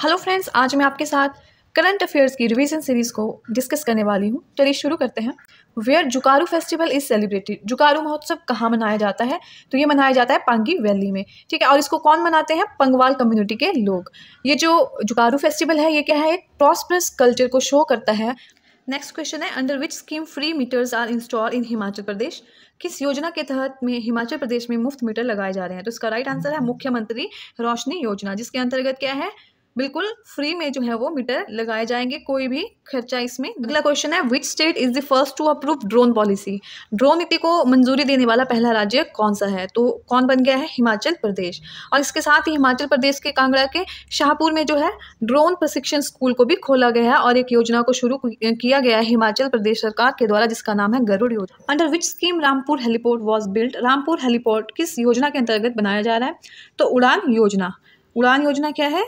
Hello friends आज मैं आपके साथ करंट अफेयर्स की रिवीजन सीरीज को डिस्कस करने वाली हूँ चलिए शुरू करते हैं where Jukaru festival is celebrated Jukaru महोत्सव कहाँ मनाया जाता है तो ये मनाया जाता है पांगी वैली में ठीक है और इसको कौन मनाते हैं पंगवाल कम्युनिटी के लोग ये जो जुकारू फेस्टिवल है ये क्या है एक प्रॉस्परस कल्चर को शो करता है नेक्स्ट क्वेश्चन है under which scheme free meters are installed in Himachal Pradesh किस योजना के तहत में हिमाचल प्रदेश में मुफ्त मीटर लगाए जा रहे हैं तो इसका राइट आंसर है मुख्यमंत्री रोशनी योजना जिसके अंतर्गत क्या है बिल्कुल फ्री में जो है वो मीटर लगाए जाएंगे कोई भी खर्चा इसमें अगला क्वेश्चन है which state is the first to approve drone policy drone नीति को मंजूरी देने वाला पहला राज्य कौन सा है तो कौन बन गया है हिमाचल प्रदेश और इसके साथ ही हिमाचल प्रदेश के कांगड़ा के शाहपुर में जो है ड्रोन प्रशिक्षण स्कूल को भी खोला गया है और एक योजना को शुरू किया गया है हिमाचल प्रदेश सरकार के द्वारा जिसका नाम है गरुड़ योजना under which scheme Rampur heliport was built Rampur heliport किस योजना के अंतर्गत बनाया जा रहा है तो उड़ान योजना उड़ान योजना क्या है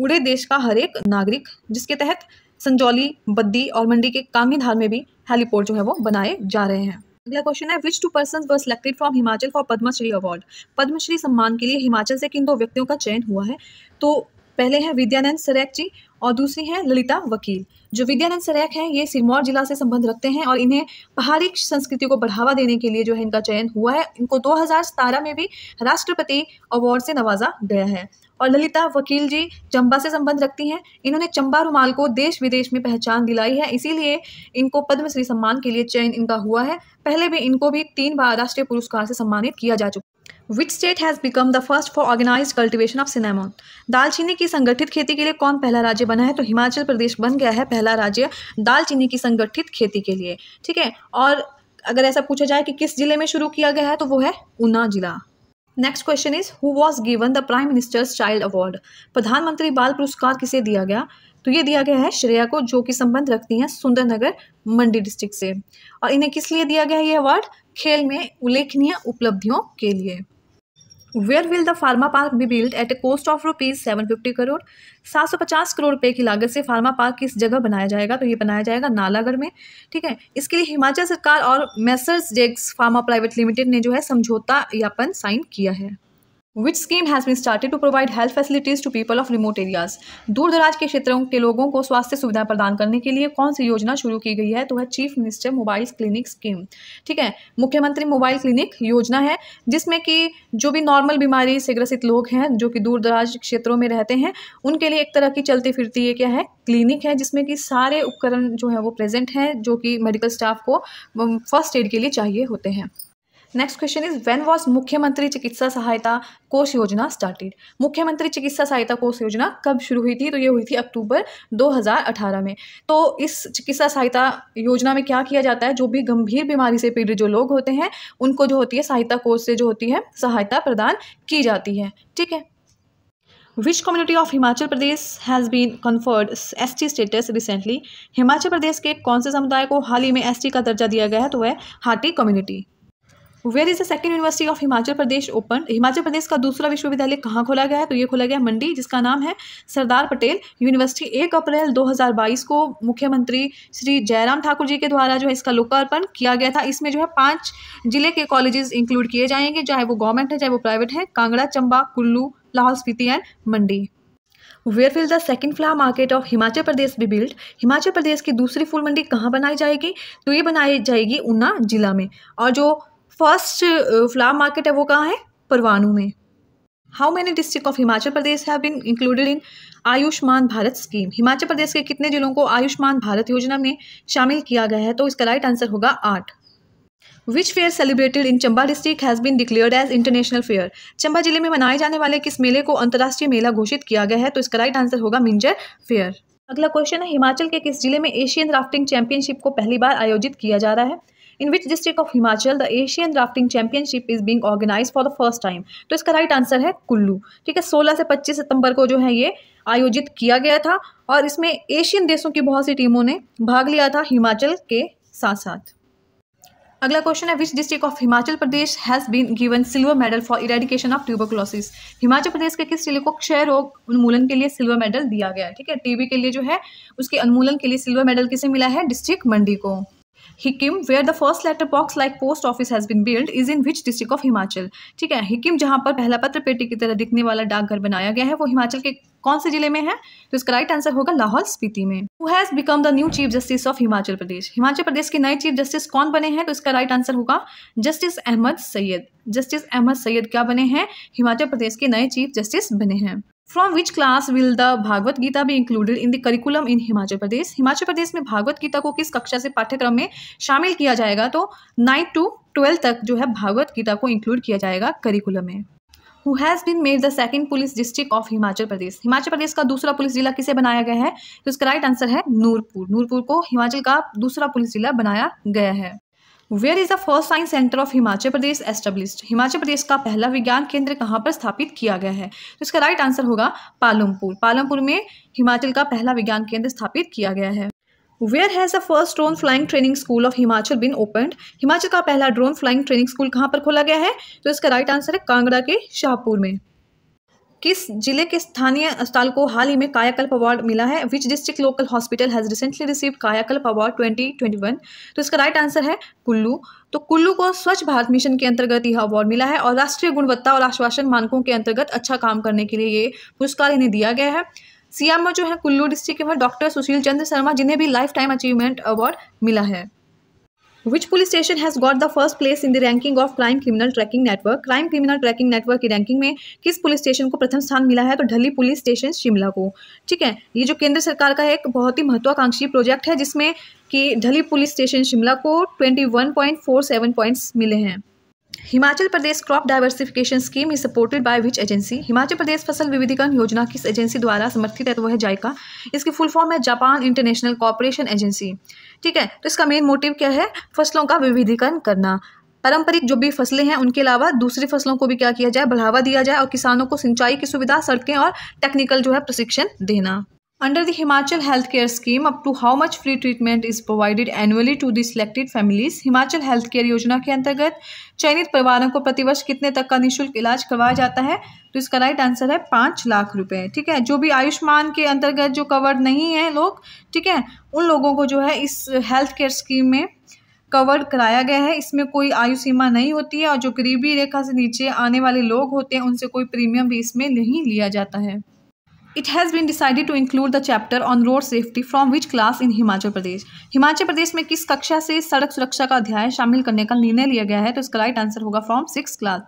उड़े देश का हर एक नागरिक जिसके तहत संजौली बद्दी और मंडी के कांगीधार में भी हेलीपोर्ट जो है वो बनाए जा रहे हैं अगला क्वेश्चन है which two person were selected from Himachal for Padmashri award Padmashri सम्मान के लिए हिमाचल से किन दो व्यक्तियों का चयन हुआ है तो पहले हैं विद्यानंद सरैक जी और दूसरी हैं ललिता वकील जो विद्यानंद सरैक हैं ये सिरमौर जिला से संबंध रखते हैं और इन्हें पहाड़ी संस्कृति को बढ़ावा देने के लिए जो है इनका चयन हुआ है इनको दो में भी राष्ट्रपति अवार्ड से नवाजा गया है और ललिता वकील जी चंबा से संबंध रखती हैं इन्होंने चंबा रुमाल को देश विदेश में पहचान दिलाई है इसीलिए इनको पद्मश्री सम्मान के लिए चयन इनका हुआ है पहले भी इनको भी तीन बार राष्ट्रीय पुरस्कार से सम्मानित किया जा चुका which state has become the first for organise cultivation of cinnamon दालचीनी की संगठित खेती के लिए कौन पहला राज्य बना है तो हिमाचल प्रदेश बन गया है पहला राज्य दालचीनी की संगठित खेती के लिए ठीक है और अगर ऐसा पूछा जाए कि किस जिले में शुरू किया गया है तो वो है ऊना जिला next question is who was given the prime minister's child award प्रधानमंत्री बाल पुरस्कार किसे दिया गया तो ये दिया गया है श्रेया को जो कि संबंध रखती हैं सुंदरनगर मंडी डिस्ट्रिक्ट से और इन्हें किस लिए दिया गया है ये अवार्ड खेल में उल्लेखनीय उपलब्धियों के लिए where will the pharma park be build at a cost of rupees seven fifty crore सात सौ पचास करोड़ रुपये की लागत से फार्मा पार्क किस जगह बनाया जाएगा तो ये बनाया जाएगा नालागढ़ में ठीक है इसके लिए हिमाचल सरकार और मैसर्स जेग्स फार्मा प्राइवेट लिमिटेड ने जो है समझौता ज्ञापन साइन किया है which scheme has been started to provide health facilities to people of remote areas दूर दराज के क्षेत्रों के लोगों को स्वास्थ्य सुविधाएं प्रदान करने के लिए कौन सी योजना शुरू की गई है तो है chief minister mobile clinic scheme ठीक है मुख्यमंत्री मोबाइल क्लिनिक योजना है जिसमें कि जो भी नॉर्मल बीमारी से ग्रसित लोग हैं जो कि दूर दराज क्षेत्रों में रहते हैं उनके लिए एक तरह की चलती फिरती ये क्या है क्लिनिक है जिसमें कि सारे उपकरण जो है वो प्रेजेंट हैं जो कि मेडिकल स्टाफ को फर्स्ट um, एड के लिए चाहिए होते हैं next question is when was मुख्यमंत्री चिकित्सा सहायता कोष योजना स्टार्टेड मुख्यमंत्री चिकित्सा सहायता कोष योजना कब शुरू हुई थी तो ये हुई थी अक्टूबर 2018 में तो इस चिकित्सा सहायता योजना में क्या किया जाता है जो भी गंभीर बीमारी से पीड़ित जो लोग होते हैं उनको जो होती है सहायता कोष से जो होती है सहायता प्रदान की जाती है ठीक है which community of Himachal Pradesh has been conferred S T status recently Himachal Pradesh के कौन से समुदाय को हाल ही में टी का दर्जा दिया गया है तो वह Hatti community where is the second university of Himachal Pradesh open Himachal Pradesh का दूसरा विश्वविद्यालय कहाँ खोला गया है तो ये खोला गया मंडी जिसका नाम है सरदार पटेल यूनिवर्सिटी एक अप्रैल 2022 को मुख्यमंत्री श्री जयराम ठाकुर जी के द्वारा जो है इसका लोकार्पण किया गया था इसमें जो है पाँच जिले के कॉलेजेस इंक्लूड किए जाएंगे चाहे वो गवर्नमेंट है चाहे वो प्राइवेट है Kangra Chamba Kullu Lahaul Spiti and Mandi where will the second flower market of Himachal Pradesh be build Himachal Pradesh की दूसरी फूल मंडी कहाँ बनाई जाएगी तो ये बनाई जाएगी ऊना जिला में और जो फर्स्ट फ्लावर मार्केट है वो कहाँ है परवानु में how many district of Himachal Pradesh have been included in Ayushman Bharat scheme Himachal Pradesh के कितने जिलों को आयुष्मान भारत योजना में शामिल किया गया है तो इसका राइट आंसर होगा आठ which fair celebrated in Chamba district has been declared as international fair Chamba जिले में मनाए जाने वाले किस मेले को अंतर्राष्ट्रीय मेला घोषित किया गया है तो इसका राइट आंसर होगा मिंजर फेयर अगला क्वेश्चन है हिमाचल के किस जिले में एशियन राफ्टिंग चैंपियनशिप को पहली बार आयोजित किया जा रहा है in which district of Himachal the Asian Rafting championship is being organise for the first time तो इसका राइट आंसर है कुल्लू ठीक है 16 से 25 सितंबर को जो है ये आयोजित किया गया था और इसमें एशियन देशों की बहुत सी टीमों ने भाग लिया था हिमाचल के साथ साथ अगला क्वेश्चन है which district of Himachal Pradesh has been given silver medal for eradication of tuberculosis Himachal Pradesh के किस जिले को क्षय रोग उन्मूलन के लिए सिल्वर मेडल दिया गया ठीक है टीबी के लिए जो है उसके उन्मूलन के लिए सिल्वर मेडल किसे मिला है डिस्ट्रिक्ट मंडी को Hikkim where the first letter box like post office has been build is in which district of Himachal ठीक है हिकिम जहां पर पहला पत्र पेटी की तरह दिखने वाला डाकघर बनाया गया है वो हिमाचल के कौन से जिले में है तो इसका राइट आंसर होगा लाहौल स्पीति में who has become the new chief justice of Himachal Pradesh Himachal Pradesh के नए चीफ जस्टिस कौन बने हैं तो इसका राइट आंसर होगा जस्टिस अहमद सैयद जस्टिस अहमद सैयद क्या बने हैं हिमाचल प्रदेश के नए चीफ जस्टिस बने हैं from which class will the Bhagavad Gita be included in the curriculum in Himachal Pradesh Himachal Pradesh में भागवत गीता को किस कक्षा से पाठ्यक्रम में शामिल किया जाएगा तो नाइन्थ टू ट्वेल्थ तक जो है भागवत गीता को इंक्लूड किया जाएगा करिकुलम में who has been made the second police district of Himachal Pradesh Himachal Pradesh का दूसरा पुलिस जिला किसे बनाया गया है तो इसका राइट आंसर है नूरपुर नूरपुर को हिमाचल का दूसरा पुलिस जिला बनाया गया है where is the first science centre of Himachal Pradesh established Himachal Pradesh का पहला विज्ञान केंद्र कहाँ पर स्थापित किया गया है तो इसका राइट आंसर होगा पालमपुर पालमपुर में हिमाचल का पहला विज्ञान केंद्र स्थापित किया गया है where has the first drone flying training school of Himachal been open Himachal का पहला ड्रोन फ्लाइंग ट्रेनिंग स्कूल कहाँ पर खोला गया है तो इसका राइट आंसर है कांगड़ा के शाहपुर में किस जिले के स्थानीय अस्पताल को हाल ही में कायाकल्प अवार्ड मिला है which district local hospital has recently receive Kayakalp award 2021 तो इसका राइट आंसर है कुल्लू तो कुल्लू को स्वच्छ भारत मिशन के अंतर्गत यह अवार्ड मिला है और राष्ट्रीय गुणवत्ता और आश्वासन मानकों के अंतर्गत अच्छा काम करने के लिए ये पुरस्कार इन्हें दिया गया है सियाम में जो है कुल्लू डिस्ट्रिक्ट के डॉक्टर सुशील चंद्र शर्मा जिन्हें भी लाइफ टाइम अचीवमेंट अवार्ड मिला है Which police station has got the first place in the ranking of crime criminal tracking network? Crime Criminal Tracking Network की ranking में किस police station को प्रथम स्थान मिला है तो ढली police station शिमला को ठीक है ये जो केंद्र सरकार का एक बहुत ही महत्वाकांक्षी project है जिसमें कि ढली police station शिमला को twenty one point four seven points मिले हैं Himachal Pradesh crop diversification scheme is supported by which agency Himachal Pradesh फसल विविधीकरण योजना किस एजेंसी द्वारा समर्थित है तो वह है जायका इसकी फुल फॉर्म है जापान इंटरनेशनल कॉपरेशन एजेंसी ठीक है तो इसका मेन मोटिव क्या है फसलों का विविधीकरण करना पारंपरिक जो भी फसलें हैं उनके अलावा दूसरी फसलों को भी क्या किया जाए बढ़ावा दिया जाए और किसानों को सिंचाई की सुविधा सड़कें और टेक्निकल जो है प्रशिक्षण देना under Under Himachal health care scheme up to how much free treatment is provided annually to the selected families Himachal health care योजना के अंतर्गत चयनित परिवारों को प्रतिवर्ष कितने तक का निःशुल्क इलाज करवाया जाता है तो इसका राइट आंसर है पाँच लाख रुपए ठीक है जो भी आयुष्मान के अंतर्गत जो कवर्ड नहीं है लोग ठीक है उन लोगों को जो है इस हेल्थ केयर स्कीम में कवर कराया गया है इसमें कोई आयु सीमा नहीं होती है और जो गरीबी रेखा से नीचे आने वाले लोग होते हैं उनसे कोई प्रीमियम भी इसमें नहीं लिया जाता है it has been decided to include the chapter on road safety from which class in Himachal Pradesh Himachal Pradesh में किस कक्षा से सड़क सुरक्षा का अध्याय शामिल करने का निर्णय लिया गया है तो इसका राइट आंसर होगा फ्रॉम सिक्स क्लास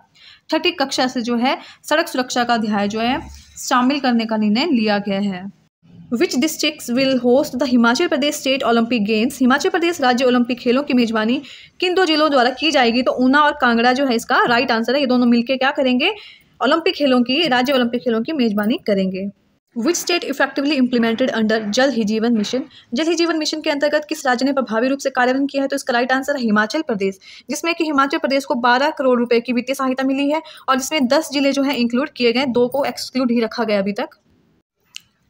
छठी कक्षा से जो है सड़क सुरक्षा का अध्याय जो है शामिल करने का निर्णय लिया गया है which district will host the Himachal Pradesh state Olympic games Himachal Pradesh राज्य ओलंपिक खेलों की मेजबानी किन दो जिलों द्वारा की जाएगी तो ऊना और कांगड़ा जो है इसका राइट आंसर है ये दोनों मिलकर क्या करेंगे ओलंपिक खेलों की राज्य ओलंपिक खेलों की मेजबानी करेंगे which state effectively implemented under Jal Hi जीवन मिशन जल ही जीवन मिशन के अंतर्गत किस राज्य ने प्रभावी रूप से कार्यान्वयन किया है तो इसका राइट आंसर है हिमाचल प्रदेश जिसमें कि हिमाचल प्रदेश को 12 करोड़ रुपए की वित्तीय सहायता मिली है और इसमें 10 जिले जो हैं इंक्लूड किए गए दो को एक्सक्लूड ही रखा गया अभी तक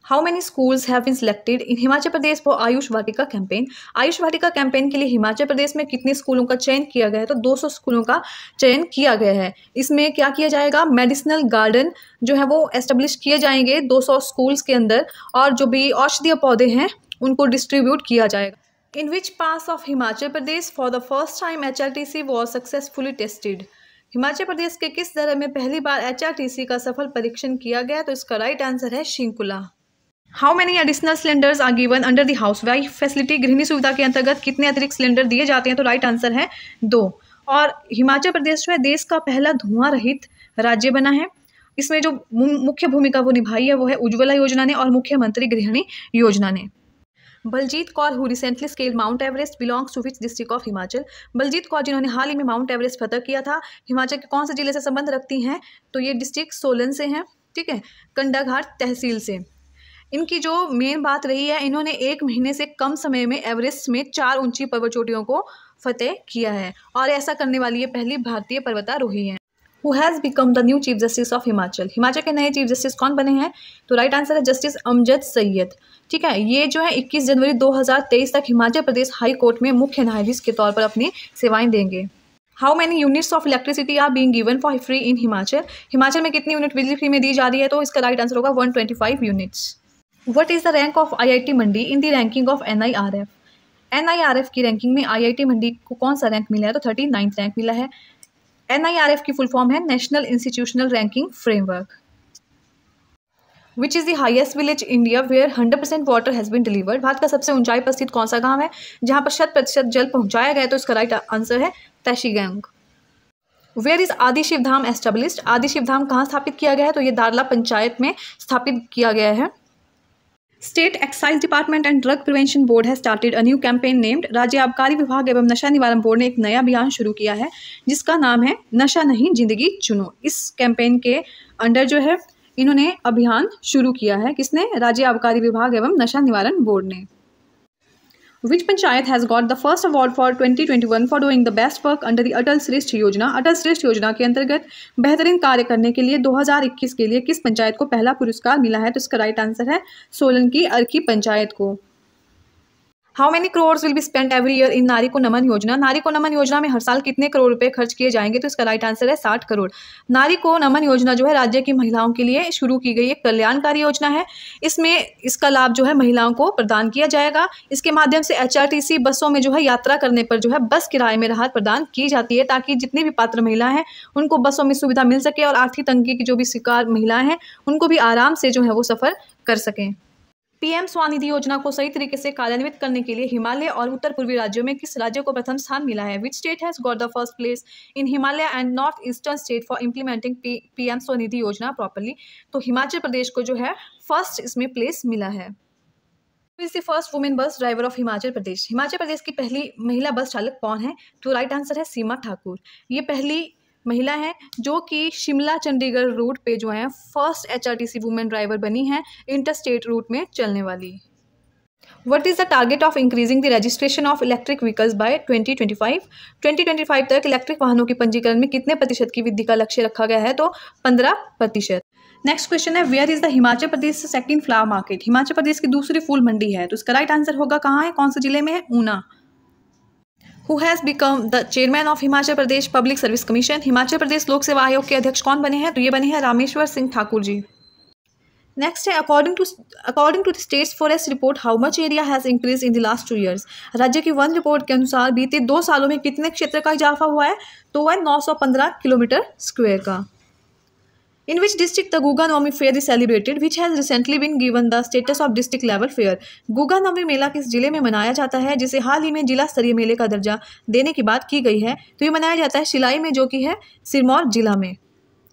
how many schools have been selected in Himachal Pradesh for Ayush Vatika campaign Ayush Vatika campaign के लिए हिमाचल प्रदेश में कितने स्कूलों का चयन किया गया है तो 200 स्कूलों का चयन किया गया है इसमें क्या किया जाएगा मेडिसिनल गार्डन जो है वो एस्टेब्लिश किए जाएंगे 200 स्कूल्स के अंदर और जो भी औषधीय पौधे हैं उनको डिस्ट्रीब्यूट किया जाएगा in in which parts of Himachal Pradesh for the first time HRTC was successfully tested Himachal Pradesh के किस दर में पहली बार एच का सफल परीक्षण किया गया तो इसका राइट आंसर है Shinkula how many additional cylinders are given under the housewife facility गृहिणी सुविधा के अंतर्गत कितने अतिरिक्त सिलेंडर दिए जाते हैं तो राइट आंसर है दो और हिमाचल प्रदेश में देश का पहला धुआं रहित राज्य बना है इसमें जो मुख्य भूमिका वो निभाई है वो है उज्ज्वला योजना ने और मुख्यमंत्री गृहिणी योजना ने Baljeet Kaur who recently scale mount Everest belongs to which district of Himachal Baljeet Kaur जिन्होंने हाल ही में माउंट एवरेस्ट फतह किया था हिमाचल के कौन से जिले से संबंध रखती हैं तो ये डिस्ट्रिक्ट सोलन से हैं ठीक है कंडाघाट तहसील से इनकी जो मेन बात रही है इन्होंने एक महीने से कम समय में एवरेस्ट में चार ऊंची पर्वत चोटियों को फतेह किया है और ऐसा करने वाली ये पहली भारतीय पर्वतारोही है who has become the new chief justice of Himachal Himachal के नए चीफ जस्टिस कौन बने हैं तो राइट आंसर है जस्टिस अमजद सैयद ठीक है ये जो है 21 जनवरी 2023 तक हिमाचल प्रदेश हाई कोर्ट में मुख्य न्यायाधीश के तौर पर अपनी सेवाएं देंगे how many units of electricity are being given for free in Himachal Himachal में कितनी यूनिट बिजली फ्री में दी जा रही है तो इसका राइट आंसर होगा five units what is the rank of I I T Mandi in the ranking of N N I I R F R F की रैंकिंग में आई आई टी मंडी को कौन सा रैंक मिला है तो थर्टी नाइन्थ रैंक मिला है एन आई आर एफ की फुल फॉर्म है national institutional ranking framework which is the highest village India where hundred percent water has been delivered Bharat का सबसे ऊंचाई पर स्थित कौन सा गाँव है जहाँ पर शत प्रतिशत जल पहुंचाया गया तो इसका राइट आंसर है गैंग where is Adi Shivdham established आदि शिवधाम कहाँ स्थापित किया गया है तो ये दारला पंचायत में स्थापित किया गया है state excise department and drug prevention board है started a new campaign named राज्य आबकारी विभाग एवं नशा निवारण बोर्ड ने एक नया अभियान शुरू किया है जिसका नाम है नशा नहीं जिंदगी चुनो इस कैंपेन के अंडर जो है इन्होंने अभियान शुरू किया है किसने राज्य आबकारी विभाग एवं नशा निवारण बोर्ड ने Which panchayat has got the first award for 2021 for doing the best work under the अटल श्रेष्ठ योजना अटल श्रेष्ठ योजना के अंतर्गत बेहतरीन कार्य करने के लिए 2021 के लिए किस पंचायत को पहला पुरस्कार मिला है तो इसका राइट आंसर है सोलन की अर्की पंचायत को how many crore will be spend every year in Nari Ko नमन योजना नारी को नमन योजना में हर साल कितने करोड़ रुपए खर्च किए जाएंगे तो इसका राइट आंसर है साठ करोड़ नारी को नमन योजना जो है राज्य की महिलाओं के लिए शुरू की गई एक कल्याणकारी योजना है इसमें इसका लाभ जो है महिलाओं को प्रदान किया जाएगा इसके माध्यम से एच बसों में जो है यात्रा करने पर जो है बस किराए में राहत प्रदान की जाती है ताकि जितनी भी पात्र महिलाएं हैं उनको बसों में सुविधा मिल सके और आर्थिक तंगी की जो भी शिकार महिलाएं हैं उनको भी आराम से जो है वो सफ़र कर सकें पीएम स्वानिधि योजना को सही तरीके से कार्यान्वित करने के लिए हिमालय और उत्तर पूर्वी राज्यों में किस राज्य को प्रथम स्थान मिला है which state has got the first place in Himalaya and north eastern state for implementing PM Svanidhi Yojana properly तो हिमाचल प्रदेश को जो है फर्स्ट इसमें प्लेस मिला है is the first women bus driver of Himachal Pradesh Himachal Pradesh की पहली महिला बस चालक कौन है तो राइट आंसर है सीमा ठाकुर ये पहली महिला हैं जो कि शिमला चंडीगढ़ रूट पे जो है फर्स्ट एचआरटीसी वुमेन ड्राइवर बनी हैं इंटर स्टेट रूट में चलने वाली what is the target of increasing the registration of electric vehicles by 2025 2025 तक इलेक्ट्रिक वाहनों के पंजीकरण में कितने प्रतिशत की वृद्धि का लक्ष्य रखा गया है तो पंद्रह प्रतिशत नेक्स्ट क्वेश्चन है where is the Himachal Pradesh second flower market Himachal Pradesh की दूसरी फूल मंडी है तो इसका राइट आंसर होगा कहाँ है कौन से जिले में है Una who has become the chairman of Himachal Pradesh public service commission Himachal Pradesh लोक सेवा आयोग के अध्यक्ष कौन बने हैं तो ये बने हैं रामेश्वर सिंह ठाकुर जी नेक्स्ट है according to according to the states forest report how much area has increase in the last two years राज्य की वन रिपोर्ट के अनुसार बीते दो सालों में कितने क्षेत्र का इजाफा हुआ है तो वह नौ सौ पंद्रह किलोमीटर स्क्वेयर का In which district the Guga Navami fair is celebrated, which has recently been given the status of district level fair. Guga Navami मेला किस जिले में मनाया जाता है जिसे हाल ही में जिला स्तरीय मेले का दर्जा देने की बात की गई है तो ये मनाया जाता है शिलाई में जो कि है सिरमौर जिला में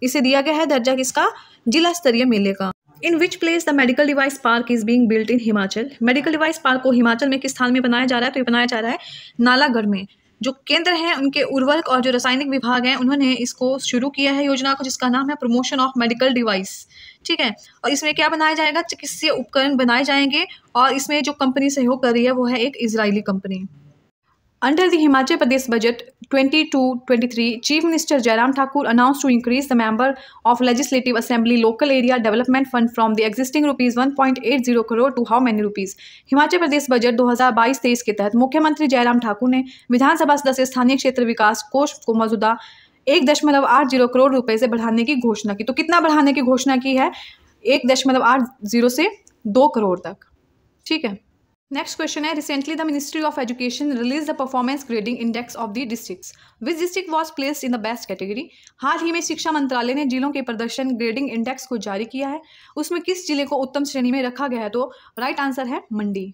इसे दिया गया है दर्जा किसका जिला स्तरीय मेले का in which place the medical device park is being built in Himachal medical device park को हिमाचल में किस स्थान में बनाया जा रहा है तो ये बनाया जा रहा है नालागढ़ में जो केंद्र हैं उनके उर्वरक और जो रासायनिक विभाग हैं उन्होंने इसको शुरू किया है योजना को जिसका नाम है प्रमोशन ऑफ मेडिकल डिवाइस ठीक है और इसमें क्या बनाया जाएगा चिकित्सीय उपकरण बनाए जाएंगे और इसमें जो कंपनी सहयोग कर रही है वो है एक Israeli company Under the Himachal Pradesh budget 22-23, Chief Minister Jairam Thakur announced to increase the member of Legislative Assembly local area development fund from the existing rupees 1.80 crore to how many rupees? Himachal Pradesh budget 2022-23 के तहत मुख्यमंत्री जयराम ठाकुर ने विधानसभा सदस्य स्थानीय क्षेत्र विकास कोष को मौजूदा एक दशमलव आठ जीरो करोड़ रुपए से बढ़ाने की घोषणा की तो कितना बढ़ाने की घोषणा की है एक दशमलव आठ जीरो से दो करोड़ तक ठीक है नेक्स्ट क्वेश्चन है recently the ministry of education release the performance grading index of the districts which district was placed in the best category हाल ही में शिक्षा मंत्रालय ने जिलों के प्रदर्शन ग्रेडिंग इंडेक्स को जारी किया है उसमें किस जिले को उत्तम श्रेणी में रखा गया है तो राइट right आंसर है Mandi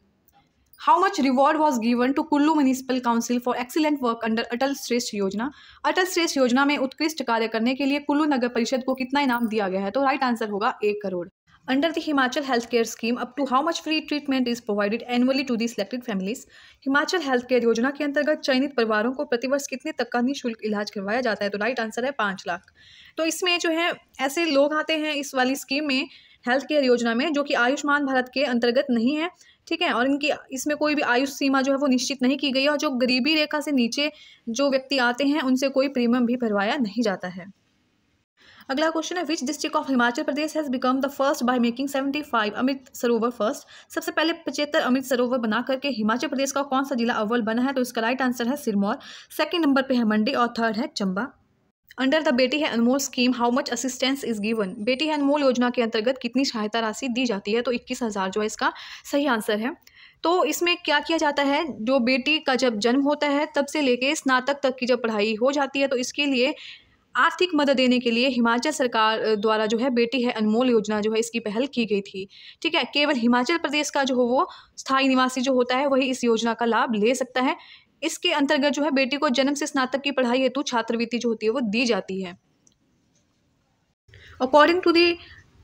how much reward was given to Kullu municipal council for excellent work under Atal Shreshth Yojana अटल श्रेष्ठ योजना में उत्कृष्ट कार्य करने के लिए कुल्लू नगर परिषद को कितना इनाम दिया गया है तो राइट right आंसर होगा एक crore under the Himachal health care scheme up to how much free treatment is provided annually to the selected families Himachal health care योजना के अंतर्गत चयनित परिवारों को प्रतिवर्ष कितने तक का निःशुल्क इलाज करवाया जाता है तो राइट आंसर है पाँच लाख तो इसमें जो है ऐसे लोग आते हैं इस वाली स्कीम में हेल्थ केयर योजना में जो कि आयुष्मान भारत के अंतर्गत नहीं है ठीक है और इनकी इसमें कोई भी आयुष सीमा जो है वो निश्चित नहीं की गई है और जो गरीबी रेखा से नीचे जो व्यक्ति आते हैं उनसे कोई प्रीमियम भी भरवाया नहीं जाता है अगला क्वेश्चन है which district of Himachal Pradesh has become the first by making seventy five Amrit Sarovar first सबसे पहले पचहत्तर अमृत सरोवर बना करके हिमाचल प्रदेश का कौन सा जिला अव्वल बना है तो इसका राइट आंसर है सिरमौर सेकेंड नंबर पर है मंडी और थर्ड है Chamba under the Beti Hai Anmol scheme how much assistance is given Beti Hai अनमोल योजना के अंतर्गत कितनी सहायता राशि दी जाती है तो इक्कीस हज़ार जो है इसका सही आंसर है तो इसमें क्या किया जाता है जो बेटी का जब जन्म होता है तब से लेके स्नातक तक की जब पढ़ाई हो जाती है तो इसके लिए आर्थिक मदद देने के लिए हिमाचल सरकार द्वारा जो है बेटी है अनमोल योजना जो है इसकी पहल की गई थी ठीक है केवल हिमाचल प्रदेश का जो हो वो स्थायी निवासी जो होता है वही इस योजना का लाभ ले सकता है इसके अंतर्गत जो है बेटी को जन्म से स्नातक की पढ़ाई हेतु छात्रवृत्ति जो होती है वो दी जाती है according to the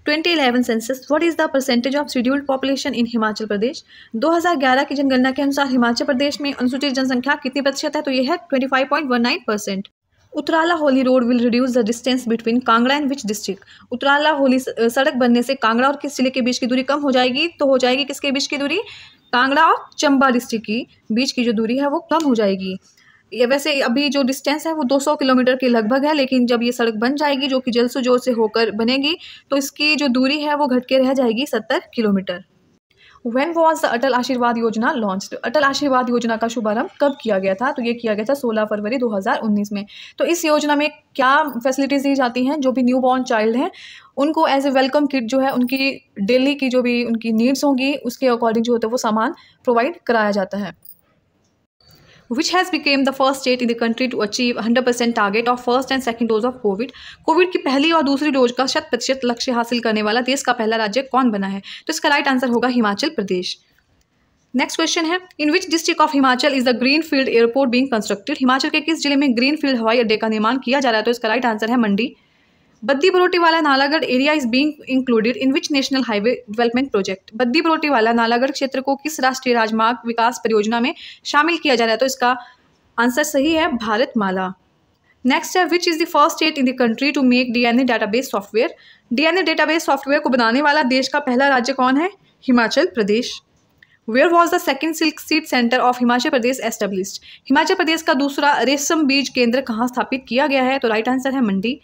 2011 census what is the percentage of scheduled population in Himachal Pradesh 2011 की जनगणना के अनुसार हिमाचल प्रदेश में अनुसूचित जनसंख्या कितनी प्रतिशत है तो यह है 25.19 percent Utrala Holi road will reduce the distance between Kangra and which district Utrala Holi सड़क बनने से कांगड़ा और किस जिले के बीच की दूरी कम हो जाएगी तो हो जाएगी किसके बीच की दूरी कांगड़ा और चंबा डिस्ट्रिक्ट की बीच की जो दूरी है वो कम हो जाएगी ये वैसे अभी जो डिस्टेंस है वो 200 किलोमीटर के लगभग है लेकिन जब ये सड़क बन जाएगी जो कि जल्द से जोर से होकर बनेगी तो इसकी जो दूरी है वो घट के रह जाएगी सत्तर kilometre when was the Atal Ashirwad Yojana launch अटल आशीर्वाद योजना का शुभारंभ कब किया गया था तो ये किया गया था 16 फरवरी 2019 में तो इस योजना में क्या फैसिलिटीज़ दी जाती हैं जो भी न्यू बॉर्न चाइल्ड हैं उनको एज ए वेलकम किट जो है उनकी डेली की जो भी उनकी नीड्स होंगी उसके अकॉर्डिंग जो होता है वो सामान प्रोवाइड कराया जाता है which has become the first state in the country to achieve 100% target of first and second dose of covid covid की पहली और दूसरी डोज का शत प्रतिशत लक्ष्य हासिल करने वाला देश का पहला राज्य कौन बना है तो इसका राइट आंसर होगा हिमाचल प्रदेश नेक्स्ट क्वेश्चन है in which district of Himachal is the green field airport being constructed Himachal के किस जिले में ग्रीन फील्ड हवाई अड्डे का निर्माण किया जा रहा है तो इसका राइट आंसर है मंडी वाला Nalagarh area is is included in which national highway development project Baddi Barotiwala Nalagarh क्षेत्र को किस राष्ट्रीय राजमार्ग विकास परियोजना में शामिल किया जा रहा है तो इसका आंसर सही है भारत माला नेक्स्ट है which is the first state in the country to make DNA database software DNA database software को बनाने वाला देश का पहला राज्य कौन है Himachal Pradesh where was the second silk seed centre of Himachal Pradesh establish Himachal Pradesh का दूसरा रेशम बीज केंद्र कहाँ स्थापित किया गया है तो राइट आंसर है Mandi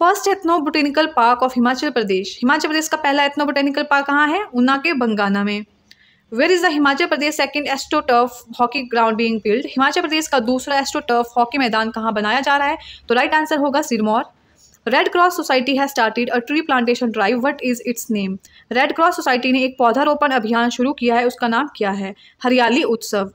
first ethno botanical park of Himachal Pradesh Himachal Pradesh का पहला एथनो बोटेनिकल पार्क कहाँ है ऊना के बंगाना में where is the Himachal Pradesh second astroturf hockey ground being field Himachal Pradesh का दूसरा एस्ट्रोटर्फ हॉकी मैदान कहाँ बनाया जा रहा है तो राइट आंसर होगा Sirmaur red cross society has started a tree plantation drive what is its name red cross society ने एक पौधारोपण अभियान शुरू किया है उसका नाम क्या है Hariyali Utsav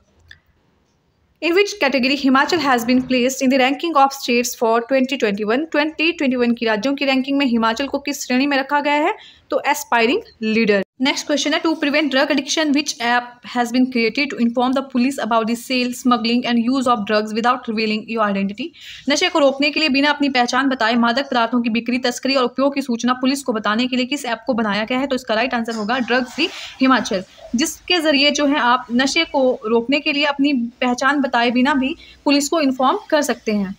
in which category Himachal has been placed in the ranking of states for 2021 2021 की राज्यों की रैंकिंग में हिमाचल को किस श्रेणी में रखा गया है तो एस्पायरिंग लीडर नेक्स्ट क्वेश्चन है to prevent drug addiction which app has been created to inform the police about the sale smuggling and use of drugs without revealing your identity नशे को रोकने के लिए बिना अपनी पहचान बताए मादक पदार्थों की बिक्री तस्करी और उपयोग की सूचना पुलिस को बताने के लिए किस ऐप को बनाया गया है तो इसका राइट आंसर होगा ड्रग्स फ्री हिमाचल जिसके जरिए जो है आप नशे को रोकने के लिए अपनी पहचान बताए बिना भी पुलिस को इन्फॉर्म कर सकते हैं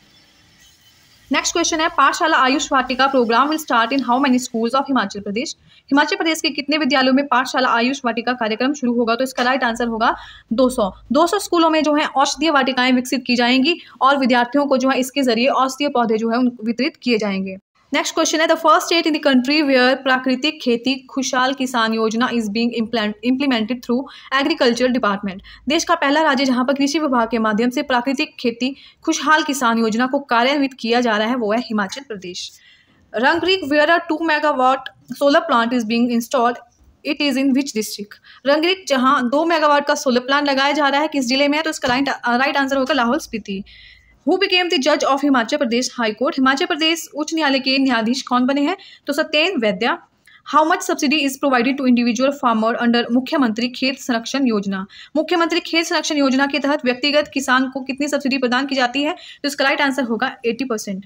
नेक्स्ट क्वेश्चन है Pathshala Ayush Vatika programme will start in how many schools of Himachal Pradesh Himachal Pradesh के कितने विद्यालयों में पाठशाला आयुष वाटिका कार्यक्रम शुरू होगा तो इसका राइट आंसर होगा 200 200 स्कूलों में जो है औषधीय वाटिकाएं विकसित की जाएंगी और विद्यार्थियों को जो है इसके जरिए औषधीय पौधे जो है वितरित किए जाएंगे नेक्स्ट क्वेश्चन है the first state in the country where Prakritik Kheti Khushhal Kisan Yojana is being implemented through agriculture department देश का पहला राज्य जहां पर कृषि विभाग के माध्यम से प्राकृतिक खेती खुशहाल किसान योजना को कार्यान्वित किया जा रहा है वो है Himachal Pradesh Rangrik where are two megawatt solar plant is being installed it is in which district Rangrik जहां दो मेगावाट का सोलर प्लांट लगाया जा रहा है किस जिले में है तो इसका राइट आंसर होगा Lahaul Spiti who became the जज of Himachal Pradesh high court Himachal Pradesh उच्च न्यायालय के न्यायाधीश कौन बने हैं तो Satyen Vaidya how much subsidy is provided to individual farmer under मुख्यमंत्री खेत संरक्षण योजना मुख्यमंत्री खेत संरक्षण योजना के तहत व्यक्तिगत किसान को कितनी सब्सिडी प्रदान की जाती है तो इसका राइट आंसर होगा eighty percent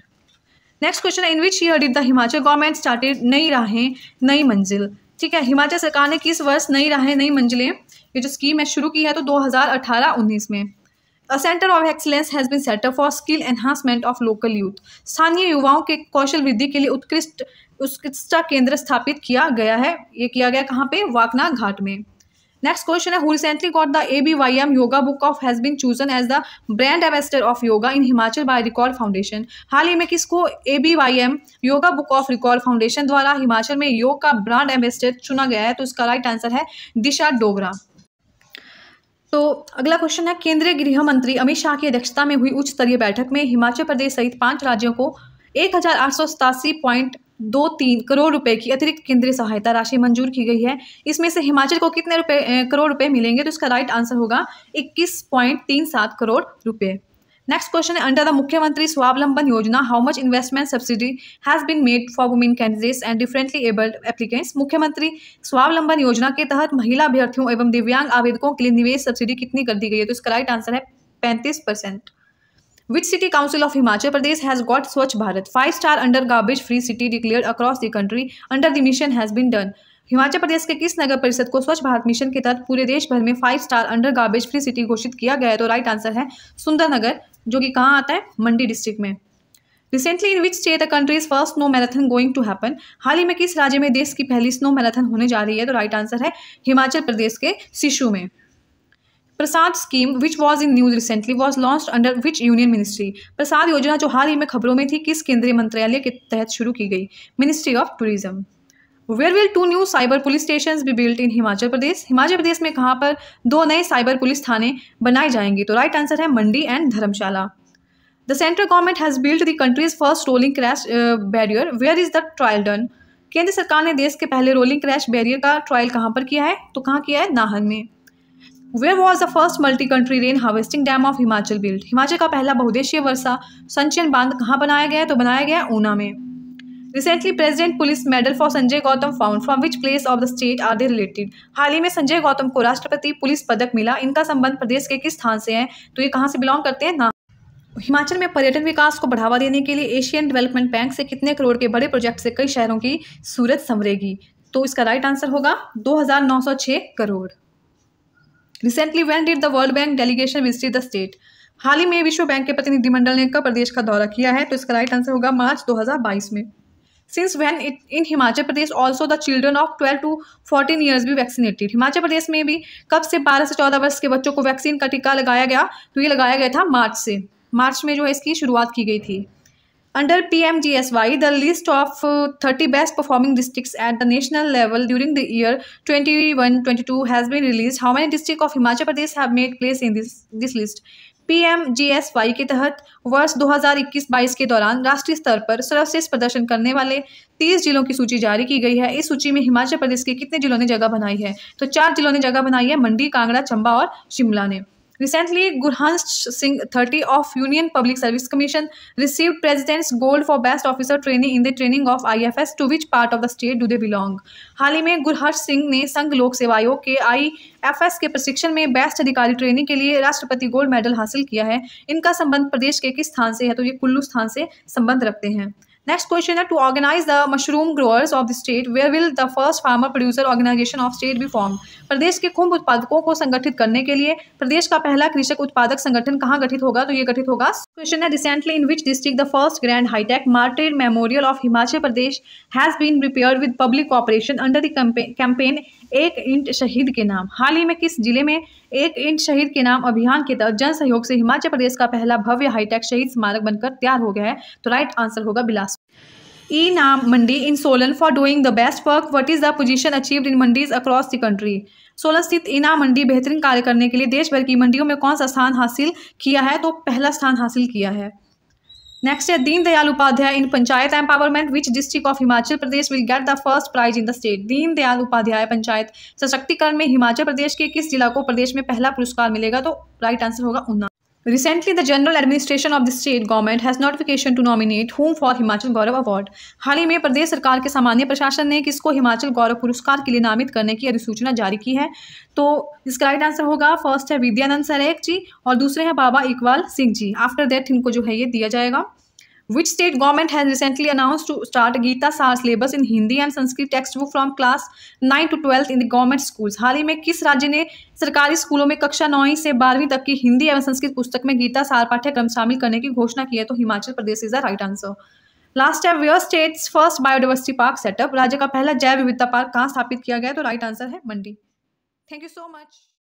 next question in which year did the Himachal government started Nai Rahen नई मंजिल ठीक है हिमाचल सरकार ने किस वर्ष नई राहें नई मंजिलें ये जो स्कीम है शुरू की है तो अठारह उन्नीस में a centre of excellence has been set up for skill enhancement of local youth स्थानीय युवाओं के कौशल वृद्धि के लिए उत्कृष्ट उत्कृष्टता केंद्र स्थापित किया गया है ये किया गया कहाँ पे वाकनाथ घाट में नेक्स्ट क्वेश्चन है who recently got the A B Y M yoga book of has been chosen as the brand ambassador of yoga in Himachal by record foundation हाल ही में किसको A B Y M yoga book of record foundation द्वारा हिमाचल में योग का brand ambassador चुना गया है तो इसका राइट आंसर है दिशा डोगरा तो अगला क्वेश्चन है केंद्रीय गृह मंत्री अमित शाह की अध्यक्षता में हुई उच्च स्तरीय बैठक में हिमाचल प्रदेश सहित पांच राज्यों को एक दो तीन करोड़ रुपए की अतिरिक्त केंद्रीय सहायता राशि मंजूर की गई है इसमें से हिमाचल को कितने रुपए करोड़ रुपए मिलेंगे तो इसका राइट आंसर होगा इक्कीस पॉइंट तीन सात करोड़ रुपए Next question under the Mukhyamantri Swablamban Yojana, how much investment subsidy has been made for women candidates and differently abled applicants? मुख्यमंत्री स्वावलंबन योजना के तहत महिला अभ्यर्थियों एवं दिव्यांग आवेदकों के लिए निवेश सब्सिडी कितनी कर दी गई है तो इसका राइट आंसर है पैंतीस percent Which city council of Himachal Pradesh has got Swachh Bharat? Five star under garbage free city declared across the country under the mission has been done. Himachal Pradesh के किस नगर परिषद को स्वच्छ भारत मिशन के तहत पूरे देश भर में five star under garbage free city घोषित किया गया है तो राइट आंसर है सुंदरनगर जो कि कहाँ आता है मंडी डिस्ट्रिक्ट में recently in which state the country's first snow marathon going to happen हाल ही में किस राज्य में देश की पहली स्नो मैराथन होने जा रही है तो राइट आंसर है हिमाचल प्रदेश के शिशु में Prasad scheme which was in news recently was launch under which union ministry Prasad योजना जो हाल ही में खबरों में थी किस केंद्रीय मंत्रालय के तहत शुरू की गई ministry of tourism where will two new cyber police station भी बिल्ट इन हिमाचल प्रदेश हिमाचल प्रदेश में कहाँ पर दो नए साइबर पुलिस थाने बनाए जाएंगे तो राइट आंसर है Mandi and Dharamshala the central government has built the country's first rolling crash barrier where is the trial done केंद्र सरकार ने देश के पहले रोलिंग क्रैश बैरियर का ट्रायल कहाँ पर किया है तो कहाँ किया है नाहन में where was the first multi country rain harvesting dam of Himachal built Himachal का पहला बहुदेशीय वर्षा संचयन बांध कहाँ बनाया गया है तो बनाया गया ऊना में recently president police medal for Sanjay Gautam found from which place of the state are they related हाल ही में संजय गौतम को राष्ट्रपति पुलिस पदक मिला इनका संबंध प्रदेश के किस स्थान से है तो ये कहाँ से बिलोंग करते हैं ना हिमाचल में पर्यटन विकास को बढ़ावा देने के लिए एशियन डेवलपमेंट बैंक से कितने करोड़ के बड़े प्रोजेक्ट से कई शहरों की सूरत संवरेगी तो इसका राइट आंसर होगा 2906 crore recently when did the world bank delegation visit the state हाल ही में विश्व बैंक के प्रतिनिधिमंडल ने कब प्रदेश का दौरा किया है तो इसका राइट आंसर होगा मार्च 2022 में since when it in Himachal Pradesh also the children of twelve to fourteen years भी वैक्सीनेटेड हिमाचल प्रदेश में भी कब से बारह से चौदह वर्ष के बच्चों को वैक्सीन का टीका लगाया गया तो ये लगाया गया था मार्च से मार्च में जो है इसकी शुरुआत की गई थी under P M G S Y the list of thirty best performing district at the national level during the year twenty one twenty two has been release how many district of Himachal Pradesh have made place in this this list PMGSY के तहत वर्ष 2021-22 के दौरान राष्ट्रीय स्तर पर सर्वश्रेष्ठ प्रदर्शन करने वाले 30 जिलों की सूची जारी की गई है इस सूची में हिमाचल प्रदेश के कितने जिलों ने जगह बनाई है तो चार जिलों ने जगह बनाई है मंडी कांगड़ा चंबा और शिमला ने Recently, Gurhansh Singh 30 of Union Public Service Commission received President's Gold for Best Officer Training in the training of IFS. To which part of the state do they belong? हाल ही में गुरहर्ष सिंह ने संघ लोक सेवा आयोग के आई एफएस के प्रशिक्षण में बेस्ट अधिकारी ट्रेनिंग के लिए राष्ट्रपति गोल्ड मेडल हासिल किया है इनका संबंध प्रदेश के किस स्थान से है तो ये कुल्लू स्थान से संबंध रखते हैं नेक्स्ट क्वेश्चन है to organise the mushroom growers of the state where will the first farmer producer organisation of state be form प्रदेश के कुंभ उत्पादकों को संगठित करने के लिए प्रदेश का पहला कृषक उत्पादक संगठन कहाँ गठित होगा तो ये गठित होगा क्वेश्चन है recently in which district the first grand hitech martyr memorial of Himachal Pradesh has been been with public public under under the एक इंट शहीद के नाम हाल ही में किस जिले में एक इंट शहीद के नाम अभियान के तहत जन सहयोग से हिमाचल प्रदेश का पहला भव्य हाईटेक शहीद स्मारक बनकर तैयार हो गया है तो राइट आंसर होगा बिलासपुर ई नाम Mandi in Solan for doing the best work what is the position achieved in mandis across the country सोलह स्थित इना मंडी बेहतरीन कार्य करने के लिए देश भर की मंडियों में कौन सा स्थान हासिल किया है तो पहला स्थान हासिल किया है नेक्स्ट है Deendayal Upadhyay in panchayat empowerment which district of Himachal Pradesh will get the first prize in the state Deendayal Upadhyay panchayat सशक्तिकरण में हिमाचल प्रदेश के किस जिला को प्रदेश में पहला पुरस्कार मिलेगा तो राइट आंसर होगा Una recently the general administration of the state government has notification to nominate whom for Himachal Gaurav award हाल ही में प्रदेश सरकार के सामान्य प्रशासन ने किसको हिमाचल गौरव पुरस्कार के लिए नामित करने की अधिसूचना जारी की है तो इसका राइट आंसर होगा फर्स्ट है विद्यानंद सरेख जी और दूसरे हैं बाबा इकबाल सिंह जी आफ्टर दैट इनको जो है ये दिया जाएगा Which state government has recently announced to start Gita Sar syllabus in Hindi and Sanskrit textbook from class nine to twelfth in the government schools? हाल ही में किस राज्य ने सरकारी स्कूलों में कक्षा नौवीं से बारहवीं तक की हिंदी एवं संस्कृत पुस्तक में गीता सार पाठ्यक्रम शामिल करने की घोषणा की है तो Himachal Pradesh is the right answer last है where state's first biodiversity park setup राज्य का पहला जैव विविधता पार्क कहाँ स्थापित किया गया तो राइट आंसर है Mandi thank you so much